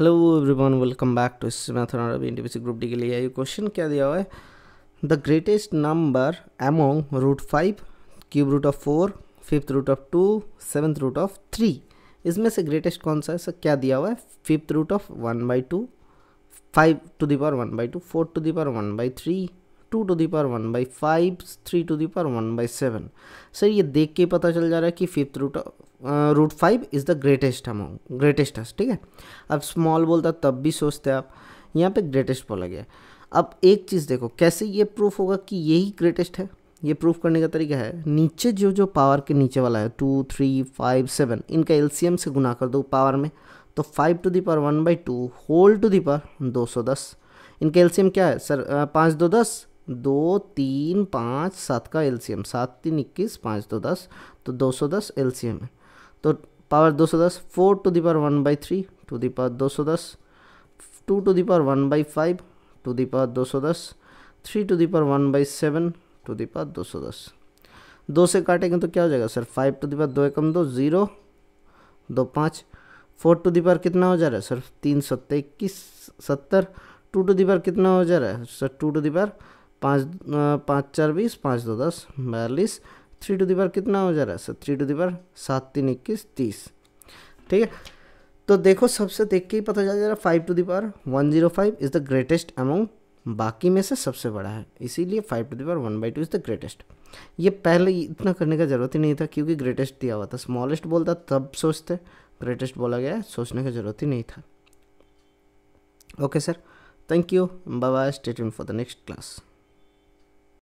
hello everyone welcome back to Maithon अरबी NTPC group D के लिए ये क्वेश्चन क्या दिया हुआ है the greatest number among root five cube root of four fifth root of two seventh root of three इसमें से ग्रेटेस्ट कौन सा है सर क्या दिया हुआ है fifth root of one by two five to power one by two four to power one by three two to the power one by five three to the power one by seven sir ये देख के पता चल जा रहा है कि fifth root root five is the greatest amount है ठीक है अब स्मॉल बोलता तब भी सोचते आप यहाँ पे ग्रेटेस्ट बोला गया अब एक चीज़ देखो कैसे ये प्रूफ होगा कि यही ग्रेटेस्ट है ये प्रूफ करने का तरीका है नीचे जो जो पावर के नीचे वाला है टू थ्री फाइव सेवन इनका एलसीएम से गुना कर दो पावर में तो five to the power one by two whole to the power दो सौ दस इनका एलसीएम क्या है सर पाँच दो दस दो तीन पाँच सात का एलसीएम सात तीन इक्कीस पाँच दो दस तो दो सौ दस एलसीएम है तो power 210 four to the power one by three to the power सौ दस to the power one by five to the power दस three to the power one by seven to the power दस दो से काटेंगे तो क्या हो जाएगा sir five to the power दो एकम दो ज़ीरो दो पाँच फोर टू दी पावर कितना हो जा रहा है सर तीन सौ तेईस सत्तर टू टू दी पावर कितना हो जा रहा है sir two to the power पाँच पाँच चार बीस पाँच दो दस बयालीस थ्री टू दीवार कितना हो जा रहा है सर थ्री टू दीवार सात तीन इक्कीस तीस ठीक है तो देखो सबसे देख के ही पता चल जा रहा है five to the power one zero five is the greatest amount बाकी में से सबसे बड़ा है इसीलिए five to the power one by two is the greatest ये पहले इतना करने का ज़रूरत ही नहीं था क्योंकि ग्रेटेस्ट दिया हुआ था स्मॉलेस्ट बोलता तब सोचते ग्रेटेस्ट बोला गया सोचने का ज़रूरत ही नहीं था okay sir thank you bye bye stay tuned for the next class